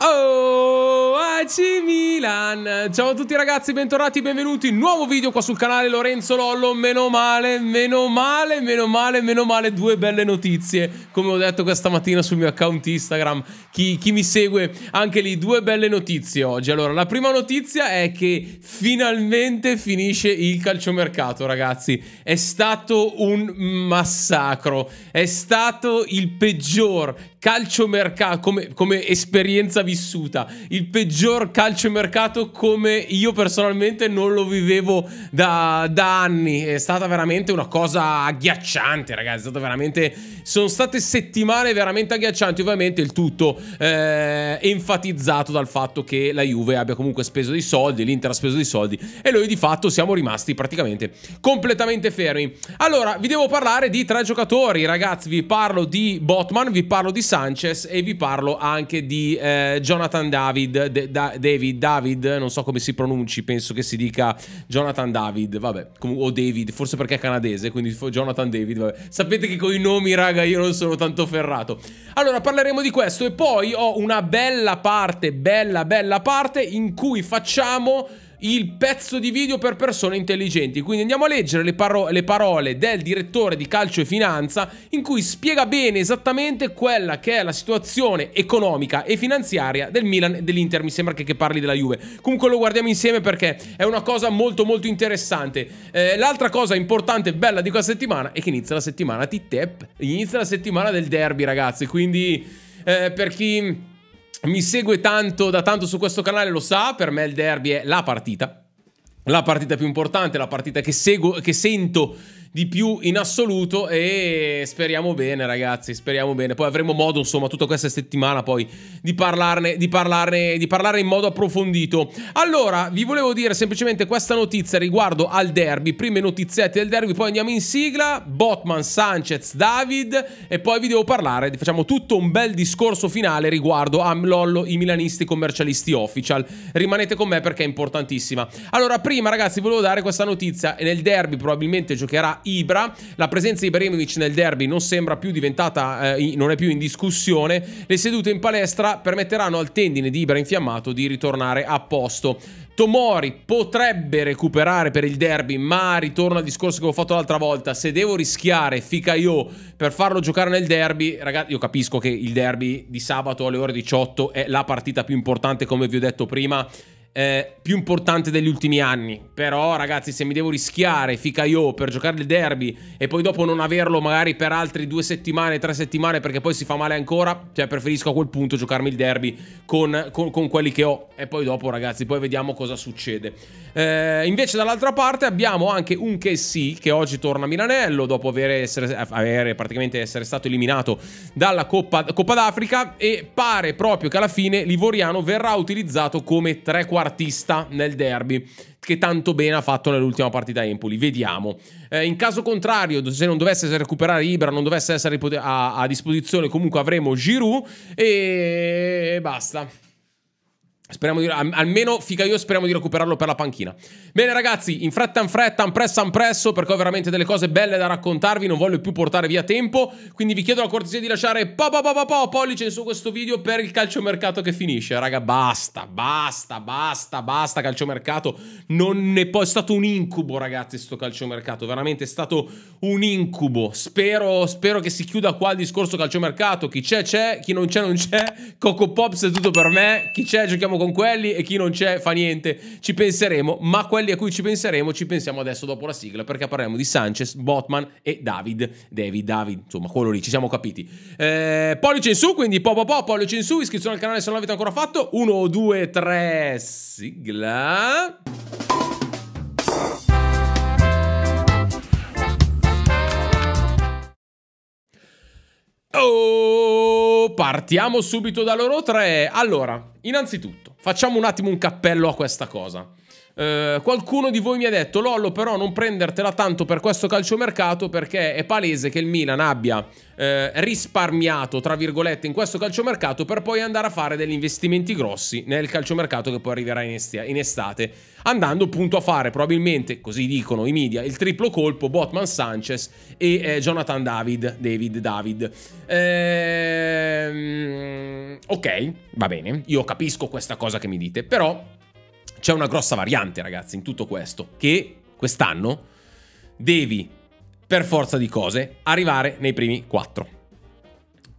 Oh, Achimi! Milan Ciao a tutti ragazzi, bentornati, benvenuti Nuovo video qua sul canale Lorenzo Lollo Meno male, meno male, meno male, meno male Due belle notizie Come ho detto questa mattina sul mio account Instagram Chi, chi mi segue, anche lì Due belle notizie oggi Allora, la prima notizia è che finalmente finisce il calciomercato ragazzi È stato un massacro È stato il peggior calciomercato come, come esperienza vissuta Il peggior calciomercato mercato come io personalmente non lo vivevo da, da anni. È stata veramente una cosa agghiacciante, ragazzi. È stata veramente. Sono state settimane veramente agghiaccianti. Ovviamente il tutto eh, enfatizzato dal fatto che la Juve abbia comunque speso dei soldi, l'Inter ha speso dei soldi e noi di fatto siamo rimasti praticamente completamente fermi. Allora, vi devo parlare di tre giocatori, ragazzi. Vi parlo di Botman, vi parlo di Sanchez e vi parlo anche di eh, Jonathan David, da David, David David, non so come si pronunci, penso che si dica Jonathan David, vabbè, o David, forse perché è canadese, quindi Jonathan David, vabbè. Sapete che con i nomi, raga, io non sono tanto ferrato. Allora, parleremo di questo e poi ho una bella parte, bella, bella parte in cui facciamo il pezzo di video per persone intelligenti. Quindi andiamo a leggere le, paro le, parole del direttore di calcio e finanza in cui spiega bene esattamente quella che è la situazione economica e finanziaria del Milan e dell'Inter. Mi sembra che, che, parli della Juve. Comunque lo guardiamo insieme perché è una cosa molto molto interessante. Eh, l'altra cosa importante e bella di questa settimana è che inizia la settimana TTEP. Inizia la settimana del derby ragazzi. Quindi eh, per chi mi segue tanto, da tanto su questo canale lo sa, per me il derby è la partita, la partita più importante, la partita che, seguo, che sento di più in assoluto e speriamo bene ragazzi, speriamo bene. Poi avremo modo insomma tutta questa settimana poi di parlarne, di parlarne, di parlare in modo approfondito. Allora, vi volevo dire semplicemente questa notizia riguardo al derby, prime notiziette del derby, poi andiamo in sigla, Botman, Sanchez, David e poi vi devo parlare, facciamo tutto un bel discorso finale riguardo a Lollo, i milanisti commercialisti official. Rimanete con me perché è importantissima. Allora, prima ragazzi volevo dare questa notizia, nel derby probabilmente giocherà Ibra. La presenza di Ibrahimovic nel derby non sembra più diventata, eh, non è più in discussione. Le sedute in palestra permetteranno al tendine di Ibra infiammato di ritornare a posto. Tomori potrebbe recuperare per il derby, ma ritorno al discorso che ho fatto l'altra volta. Se devo rischiare Ficaio per farlo giocare nel derby, ragazzi, io capisco che il derby di sabato alle ore 18 è la partita più importante, come vi ho detto prima eh, più importante degli ultimi anni. Però, ragazzi, se mi devo rischiare Ficaio per giocare il derby e poi dopo non averlo magari per altre due settimane, tre settimane perché poi si fa male ancora, cioè preferisco a quel punto giocarmi il derby con, con, con quelli che ho. E poi dopo, ragazzi, poi vediamo cosa succede. Eh, invece dall'altra parte abbiamo anche un KC che oggi torna a Milanello dopo aver, essere, aver praticamente essere stato eliminato dalla Coppa, Coppa d'Africa e pare proprio che alla fine Livoriano verrà utilizzato come 3-4 trequartista nel derby che tanto bene ha fatto nell'ultima partita a Empoli. Vediamo. Eh, in caso contrario, se non dovesse recuperare Ibra, non dovesse essere a, a disposizione, comunque avremo Giroud e basta. Speriamo di, almeno figa io speriamo di recuperarlo per la panchina. Bene ragazzi, in fretta in fretta, ampresso presso, perché ho veramente delle cose belle da raccontarvi, non voglio più portare via tempo, quindi vi chiedo la cortesia di lasciare po po po po, po pollice in su questo video per il calciomercato che finisce. Raga, basta, basta, basta, basta calciomercato. Non ne può, è stato un incubo ragazzi sto calciomercato, veramente è stato un incubo. Spero, spero che si chiuda qua il discorso calciomercato, chi c'è c'è, chi non c'è non c'è, Coco Pops è tutto per me, chi c'è giochiamo con quelli e chi non c'è fa niente, ci penseremo, ma quelli a cui ci penseremo ci pensiamo adesso dopo la sigla perché parliamo di Sanchez, Botman e David, David, David, insomma quello lì, ci siamo capiti. Eh, pollice in su, quindi po po po, pollice in su, iscrizione al canale se non l'avete ancora fatto, 1, 2, 3, sigla... Oh, partiamo subito da loro tre. Allora, innanzitutto. Facciamo un attimo un cappello a questa cosa. Eh, qualcuno di voi mi ha detto, Lollo, però non prendertela tanto per questo calciomercato perché è palese che il Milan abbia eh, risparmiato, tra virgolette, in questo calciomercato per poi andare a fare degli investimenti grossi nel calciomercato che poi arriverà in, est in estate, andando appunto a fare probabilmente, così dicono i media, il triplo colpo Botman Sanchez e eh, Jonathan David, David David. Ehm, ok, va bene, io capisco questa cosa che mi dite, però c'è una grossa variante, ragazzi, in tutto questo, che quest'anno devi, per forza di cose, arrivare nei primi quattro.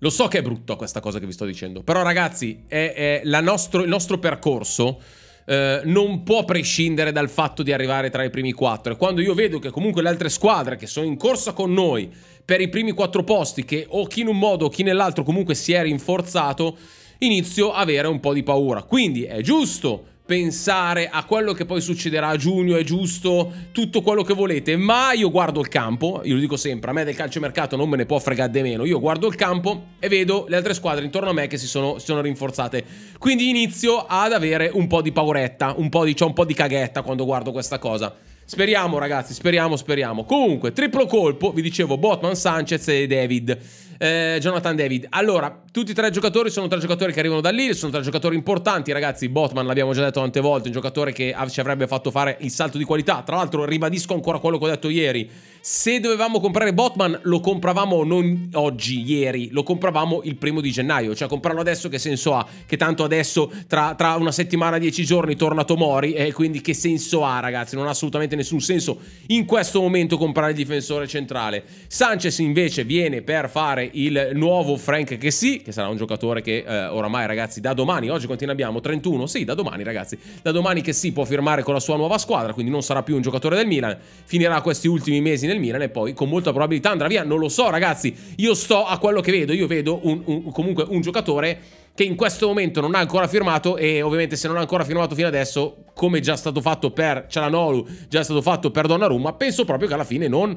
Lo so che è brutto questa cosa che vi sto dicendo, però ragazzi, è, è nostro, il nostro percorso eh, non può prescindere dal fatto di arrivare tra i primi quattro. E quando io vedo che comunque le altre squadre che sono in corsa con noi per i primi quattro posti, che o chi in un modo o chi nell'altro comunque si è rinforzato, inizio a avere un po' di paura. Quindi è giusto pensare a quello che poi succederà a giugno, è giusto, tutto quello che volete, ma io guardo il campo, io lo dico sempre, a me del calciomercato non me ne può fregare di meno, io guardo il campo e vedo le altre squadre intorno a me che si sono, si sono rinforzate, quindi inizio ad avere un po' di pauretta, un po' di, cioè un po' di caghetta quando guardo questa cosa. Speriamo ragazzi, speriamo, speriamo. Comunque, triplo colpo, vi dicevo, Botman, Sanchez e David eh, Jonathan David. Allora, tutti e tre i giocatori sono tre giocatori che arrivano da lì, sono tre giocatori importanti, ragazzi. Botman, l'abbiamo già detto tante volte, un giocatore che ci avrebbe fatto fare il salto di qualità. Tra l'altro, ribadisco ancora quello che ho detto ieri. Se dovevamo comprare Botman, lo compravamo non oggi, ieri, lo compravamo il primo di gennaio. Cioè, comprarlo adesso che senso ha? Che tanto adesso, tra, tra una settimana, dieci giorni, torna Tomori, e eh, quindi che senso ha, ragazzi? Non ha assolutamente nessun senso in questo momento comprare il difensore centrale. Sanchez invece viene per fare il nuovo Frank che sì, che sarà un giocatore che eh, oramai ragazzi da domani, oggi quanti ne abbiamo? 31? Sì, da domani ragazzi, da domani che sì può firmare con la sua nuova squadra, quindi non sarà più un giocatore del Milan, finirà questi ultimi mesi nel Milan e poi con molta probabilità andrà via, non lo so ragazzi, io sto a quello che vedo, io vedo un, un, comunque un giocatore che in questo momento non ha ancora firmato e ovviamente se non ha ancora firmato fino adesso, come già stato fatto per Cialanolu, già stato fatto per Donnarumma, penso proprio che alla fine non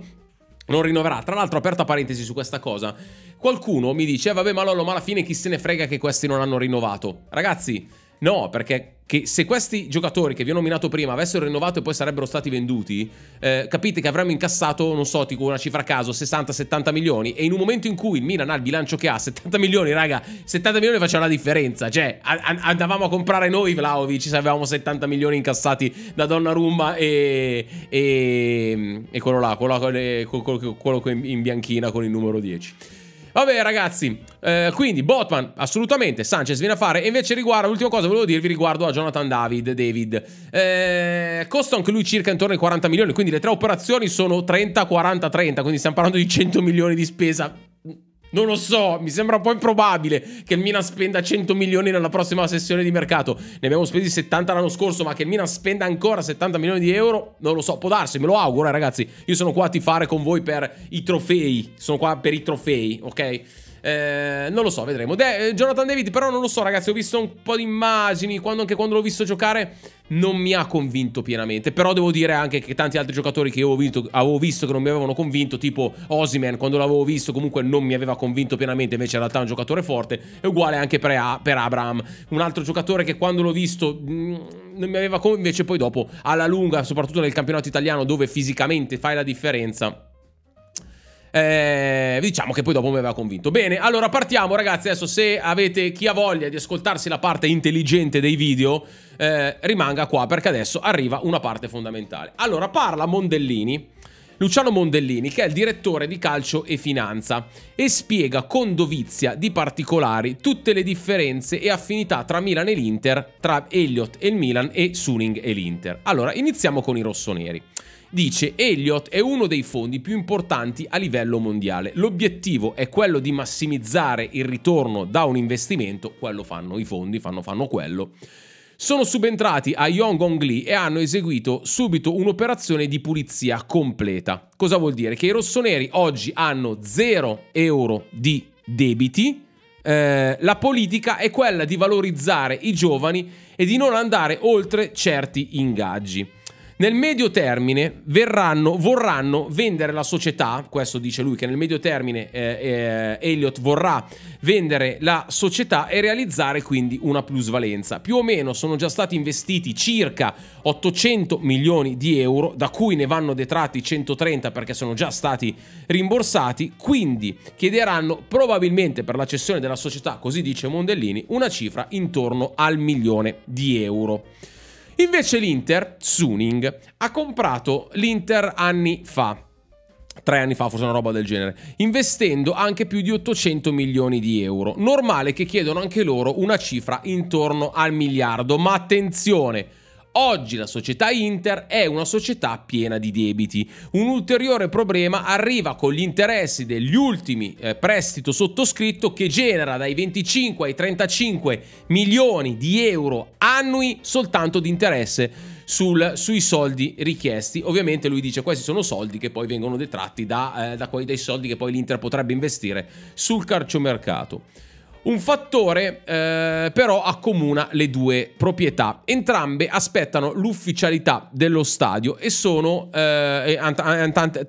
non rinnoverà. Tra l'altro, aperta parentesi su questa cosa, qualcuno mi dice, eh, vabbè ma Lollo, ma alla fine chi se ne frega che questi non hanno rinnovato. Ragazzi... No, perché se questi giocatori che vi ho nominato prima avessero rinnovato e poi sarebbero stati venduti, eh, capite che avremmo incassato, non so, tipo una cifra a caso, 60-70 milioni. E in un momento in cui il Milan ha il bilancio che ha, 70 milioni, raga, 70 milioni faceva la differenza. Cioè, andavamo a comprare noi Vlaovic se avevamo 70 milioni incassati da Donnarumma e, e, e quello là, quello, là, eh, quello, quello in bianchina con il numero 10. Vabbè ragazzi, eh, quindi Botman assolutamente, Sanchez viene a fare. E invece riguardo, l'ultima cosa volevo dirvi riguardo a Jonathan David, David. Eh, costa anche lui circa intorno ai 40 milioni, quindi le tre operazioni sono 30, 40, 30, quindi stiamo parlando di 100 milioni di spesa non lo so, mi sembra un po' improbabile che il Milan spenda 100 milioni nella prossima sessione di mercato. Ne abbiamo spesi 70 l'anno scorso, ma che il Milan spenda ancora 70 milioni di euro, non lo so, può darsi, me lo auguro, eh, ragazzi. Io sono qua a tifare con voi per i trofei, sono qua per i trofei, ok? Eh, non lo so, vedremo. De eh, Jonathan David, però non lo so, ragazzi. Ho visto un po' di immagini. Quando, anche quando l'ho visto giocare, non mi ha convinto pienamente. Però devo dire anche che tanti altri giocatori che avevo, vinto, avevo visto che non mi avevano convinto, tipo Osiman, quando l'avevo visto, comunque non mi aveva convinto pienamente. Invece, in realtà è un giocatore forte. È uguale anche per, per Abraham. Un altro giocatore che quando l'ho visto. Mh, mm, non mi aveva convinto. Invece, poi dopo, alla lunga, soprattutto nel campionato italiano, dove fisicamente fai la differenza eh, diciamo che poi dopo mi aveva convinto. Bene, allora partiamo ragazzi. Adesso se avete chi ha voglia di ascoltarsi la parte intelligente dei video, eh, rimanga qua perché adesso arriva una parte fondamentale. Allora parla Mondellini. Luciano Mondellini, che è il direttore di calcio e finanza, e spiega con dovizia di particolari tutte le differenze e affinità tra Milan e l'Inter, tra Elliott e il Milan e Suning e l'Inter. Allora, iniziamo con i rossoneri dice Elliott è uno dei fondi più importanti a livello mondiale. L'obiettivo è quello di massimizzare il ritorno da un investimento, quello fanno i fondi, fanno, fanno quello. Sono subentrati a Yongong Lee e hanno eseguito subito un'operazione di pulizia completa. Cosa vuol dire? Che i rossoneri oggi hanno 0 euro di debiti, eh, la politica è quella di valorizzare i giovani e di non andare oltre certi ingaggi. Nel medio termine verranno, vorranno vendere la società, questo dice lui che nel medio termine eh, eh, Elliot vorrà vendere la società e realizzare quindi una plusvalenza. Più o meno sono già stati investiti circa 800 milioni di euro, da cui ne vanno detratti 130 perché sono già stati rimborsati, quindi chiederanno probabilmente per la cessione della società, così dice Mondellini, una cifra intorno al milione di euro. Invece l'Inter, Suning, ha comprato l'Inter anni fa tre anni fa, forse una roba del genere, investendo anche più di 800 milioni di euro. Normale che chiedono anche loro una cifra intorno al miliardo, ma attenzione! Oggi la società Inter è una società piena di debiti. Un ulteriore problema arriva con gli interessi degli ultimi eh, prestito sottoscritto che genera dai 25 ai 35 milioni di euro annui soltanto di interesse sul, sui soldi richiesti. Ovviamente lui dice questi sono soldi che poi vengono detratti da, eh, da, dai soldi che poi l'Inter potrebbe investire sul calciomercato. Un fattore eh, però accomuna le due proprietà. Entrambe aspettano l'ufficialità dello stadio e sono, eh,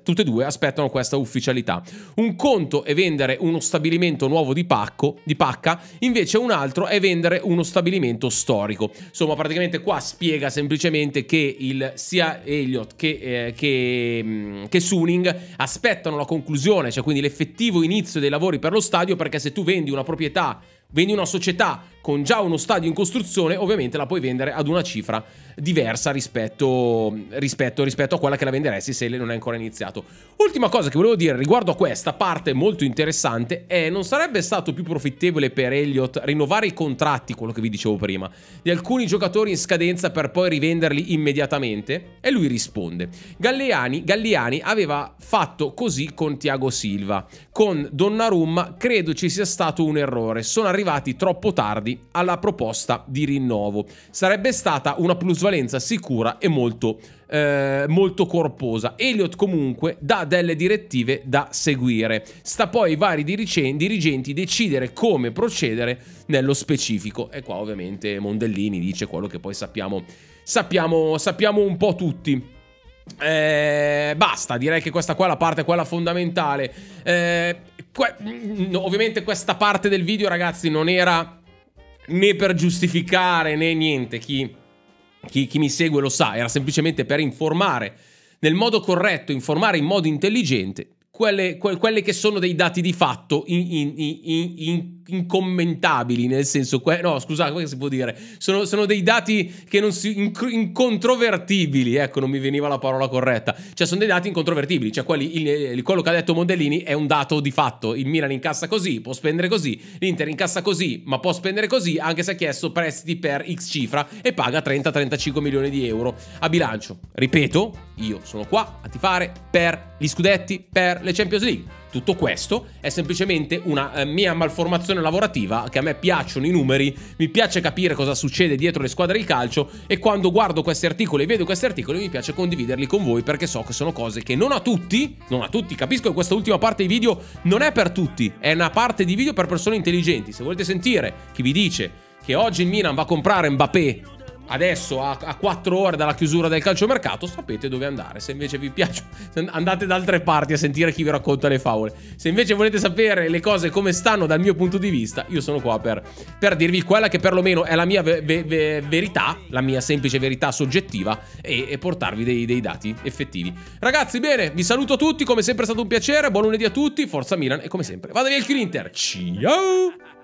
tutte e due aspettano questa ufficialità. Un conto è vendere uno stabilimento nuovo di, pacco, di pacca, invece un altro è vendere uno stabilimento storico. Insomma, praticamente qua spiega semplicemente che il, sia Elliot che, eh, che, mm, che Suning aspettano la conclusione, cioè quindi l'effettivo inizio dei lavori per lo stadio, perché se tu vendi una proprietà società, vendi una società con già uno stadio in costruzione, ovviamente la puoi vendere ad una cifra diversa rispetto, rispetto, rispetto a quella che la venderesti se non è ancora iniziato. Ultima cosa che volevo dire riguardo a questa parte molto interessante è non sarebbe stato più profittevole per Elliott rinnovare i contratti, quello che vi dicevo prima, di alcuni giocatori in scadenza per poi rivenderli immediatamente? E lui risponde. Galliani, Galliani aveva fatto così con Tiago Silva. Con Donnarumma credo ci sia stato un errore, sono arrivati troppo tardi miliardi alla proposta di rinnovo. Sarebbe stata una plusvalenza sicura e molto, eh, molto corposa. Elliot comunque dà delle direttive da seguire. Sta poi ai vari dirigenti decidere come procedere nello specifico. E qua ovviamente Mondellini dice quello che poi sappiamo, sappiamo, sappiamo un po' tutti. Eh, basta, direi che questa qua è la parte quella fondamentale. Eh, que mm, ovviamente questa parte del video, ragazzi, non era né per giustificare né niente, chi, chi, chi mi segue lo sa, era semplicemente per informare nel modo corretto, informare in modo intelligente quelle, que, quelle che sono dei dati di fatto in, in, in, in incommentabili, nel senso, que- no, scusate, come si può dire? Sono, sono, dei dati che non si... Inc incontrovertibili, ecco, non mi veniva la parola corretta. Cioè, sono dei dati incontrovertibili, cioè quelli, il, quello che ha detto Mondellini è un dato di fatto. Il Milan incassa così, può spendere così, l'Inter incassa così, ma può spendere così, anche se ha chiesto prestiti per X cifra e paga 30-35 milioni di euro a bilancio. Ripeto, io sono qua a tifare per gli scudetti, per le Champions League tutto questo è semplicemente una eh, mia malformazione lavorativa che a me piacciono i numeri, mi piace capire cosa succede dietro le squadre di calcio e quando guardo questi articoli e vedo questi articoli mi piace condividerli con voi perché so che sono cose che non a tutti, non a tutti, capisco che questa ultima parte di video non è per tutti, è una parte di video per persone intelligenti. Se volete sentire chi vi dice che oggi il Milan va a comprare Mbappé adesso a, a 4 ore dalla chiusura del calciomercato sapete dove andare. Se invece vi piace andate da altre parti a sentire chi vi racconta le favole. Se invece volete sapere le cose come stanno dal mio punto di vista, io sono qua per, per dirvi quella che perlomeno è la mia ve ve ve verità, la mia semplice verità soggettiva e, e portarvi dei, dei dati effettivi. Ragazzi, bene, vi saluto tutti, come sempre è stato un piacere, buon lunedì a tutti, forza Milan e come sempre, vado via il Clinter, ciao!